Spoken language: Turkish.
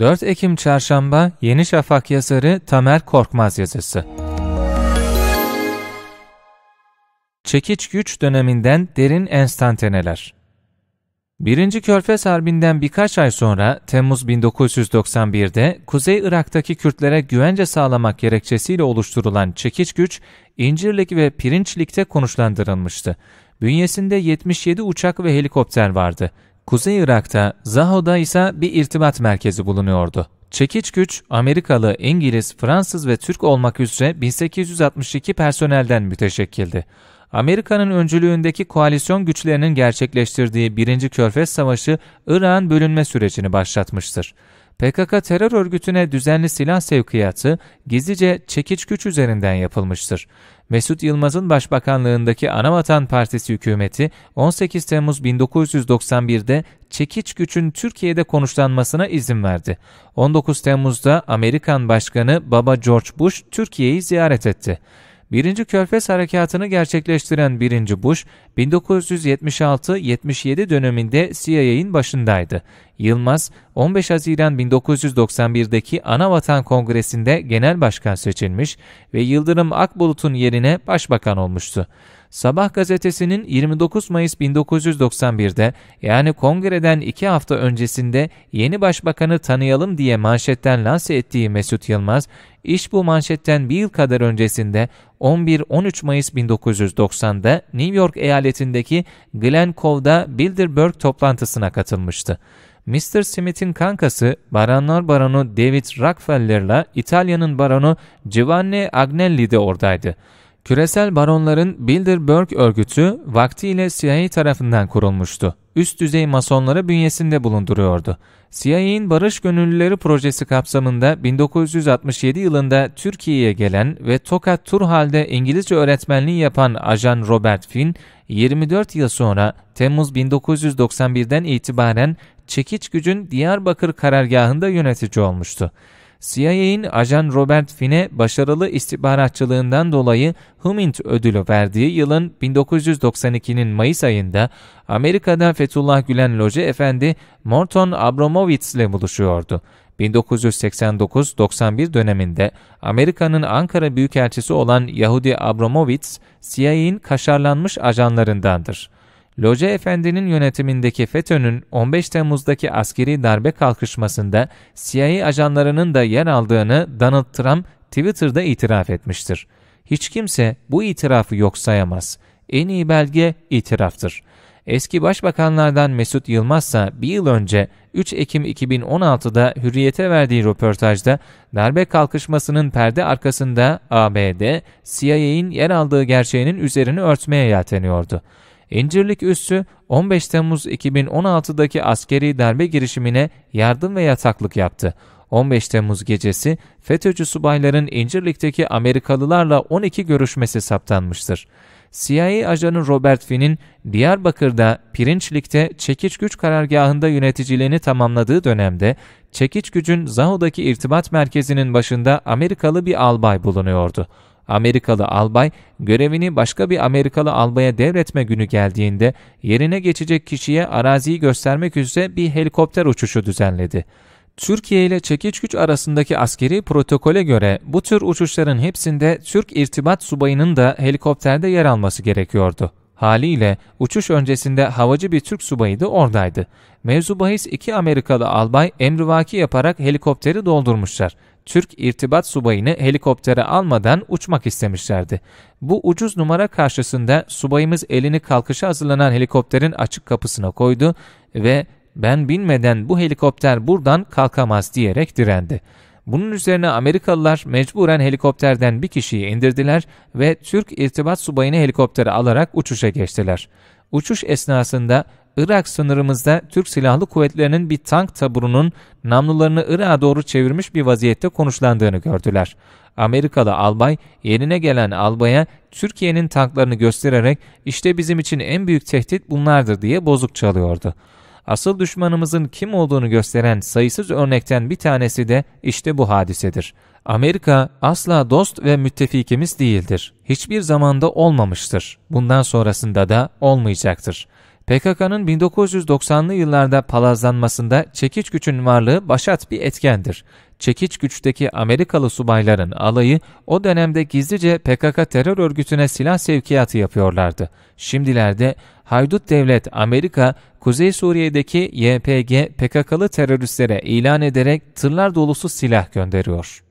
4 Ekim Çarşamba Yeni Şafak yazarı Tamer Korkmaz yazısı. Çekiç güç döneminden derin enstantaneler. Birinci Körfez Harbi'nden birkaç ay sonra Temmuz 1991'de Kuzey Irak'taki Kürtlere güvence sağlamak gerekçesiyle oluşturulan çekiç güç İncirlik ve Pirinçlik'te konuşlandırılmıştı. Bünyesinde 77 uçak ve helikopter vardı. Kuzey Irak'ta Zaho'da ise bir irtibat merkezi bulunuyordu. Çekiç güç Amerikalı, İngiliz, Fransız ve Türk olmak üzere 1862 personelden müteşekkildi. Amerika'nın öncülüğündeki koalisyon güçlerinin gerçekleştirdiği 1. Körfez Savaşı Irak'ın bölünme sürecini başlatmıştır. PKK terör örgütüne düzenli silah sevkiyatı gizlice çekiç güç üzerinden yapılmıştır. Mesut Yılmaz'ın başbakanlığındaki Anavatan Partisi hükümeti 18 Temmuz 1991'de çekiç güçün Türkiye'de konuşlanmasına izin verdi. 19 Temmuz'da Amerikan Başkanı Baba George Bush Türkiye'yi ziyaret etti. 1. Körfez Harekatı'nı gerçekleştiren 1. Bush, 1976-77 döneminde CIA'in başındaydı. Yılmaz, 15 Haziran 1991'deki Anavatan Kongresi'nde genel başkan seçilmiş ve Yıldırım Akbulut'un yerine başbakan olmuştu. Sabah gazetesinin 29 Mayıs 1991'de yani kongreden iki hafta öncesinde yeni başbakanı tanıyalım diye manşetten lanse ettiği Mesut Yılmaz, iş bu manşetten bir yıl kadar öncesinde 11-13 Mayıs 1990'da New York eyaletindeki Glen Cove'da Bilderberg toplantısına katılmıştı. Mr. Smith'in kankası Baranlar Baronu David Rockefeller'la İtalya'nın baronu Giovanni Agnelli de oradaydı. Küresel baronların Bilderberg örgütü vaktiyle CIA tarafından kurulmuştu. Üst düzey masonları bünyesinde bulunduruyordu. CIA'in Barış Gönüllüleri Projesi kapsamında 1967 yılında Türkiye'ye gelen ve Tokat Turhal'de İngilizce öğretmenliği yapan ajan Robert Finn, 24 yıl sonra Temmuz 1991'den itibaren Çekiç Gücün Diyarbakır karargahında yönetici olmuştu. CIA'in ajan Robert Finn'e başarılı istihbaratçılığından dolayı Humint ödülü verdiği yılın 1992'nin Mayıs ayında Amerika'da Fethullah Gülen Loje Efendi Morton Abramowitz ile buluşuyordu. 1989-91 döneminde Amerika'nın Ankara Büyükelçisi olan Yahudi Abramowitz, CIA'in kaşarlanmış ajanlarındandır. Loca Efendi'nin yönetimindeki FETÖ'nün 15 Temmuz'daki askeri darbe kalkışmasında CIA ajanlarının da yer aldığını Donald Trump Twitter'da itiraf etmiştir. Hiç kimse bu itirafı yok sayamaz. En iyi belge itiraftır. Eski başbakanlardan Mesut Yılmazsa bir yıl önce 3 Ekim 2016'da Hürriyet'e verdiği röportajda darbe kalkışmasının perde arkasında ABD, CIA'in yer aldığı gerçeğinin üzerini örtmeye yelteniyordu. İncirlik Üssü 15 Temmuz 2016'daki askeri darbe girişimine yardım ve yataklık yaptı. 15 Temmuz gecesi FETÖ'cü subayların İncirlik'teki Amerikalılarla 12 görüşmesi saptanmıştır. CIA ajanı Robert Finn'in Diyarbakır'da Pirinçlik'te Çekiç Güç karargahında yöneticiliğini tamamladığı dönemde Çekiç gücün Zaho'daki irtibat merkezinin başında Amerikalı bir albay bulunuyordu. Amerikalı albay görevini başka bir Amerikalı albaya devretme günü geldiğinde yerine geçecek kişiye araziyi göstermek üzere bir helikopter uçuşu düzenledi. Türkiye ile çekiç güç arasındaki askeri protokole göre bu tür uçuşların hepsinde Türk irtibat subayının da helikopterde yer alması gerekiyordu. Haliyle uçuş öncesinde havacı bir Türk subayı da oradaydı. Mevzu bahis iki Amerikalı albay emrivaki yaparak helikopteri doldurmuşlar. Türk irtibat subayını helikoptere almadan uçmak istemişlerdi. Bu ucuz numara karşısında subayımız elini kalkışa hazırlanan helikopterin açık kapısına koydu ve ben bilmeden bu helikopter buradan kalkamaz diyerek direndi. Bunun üzerine Amerikalılar mecburen helikopterden bir kişiyi indirdiler ve Türk irtibat subayını helikoptere alarak uçuşa geçtiler. Uçuş esnasında Irak sınırımızda Türk Silahlı Kuvvetleri'nin bir tank taburunun namlularını Irak'a doğru çevirmiş bir vaziyette konuşlandığını gördüler. Amerikalı albay yerine gelen albaya Türkiye'nin tanklarını göstererek işte bizim için en büyük tehdit bunlardır diye bozuk çalıyordu asıl düşmanımızın kim olduğunu gösteren sayısız örnekten bir tanesi de işte bu hadisedir. Amerika asla dost ve müttefikimiz değildir. Hiçbir zamanda olmamıştır. Bundan sonrasında da olmayacaktır. PKK'nın 1990'lı yıllarda palazlanmasında çekiç gücün varlığı başat bir etkendir. Çekiç güçteki Amerikalı subayların alayı o dönemde gizlice PKK terör örgütüne silah sevkiyatı yapıyorlardı. Şimdilerde haydut devlet Amerika, Kuzey Suriye'deki YPG PKK'lı teröristlere ilan ederek tırlar dolusu silah gönderiyor.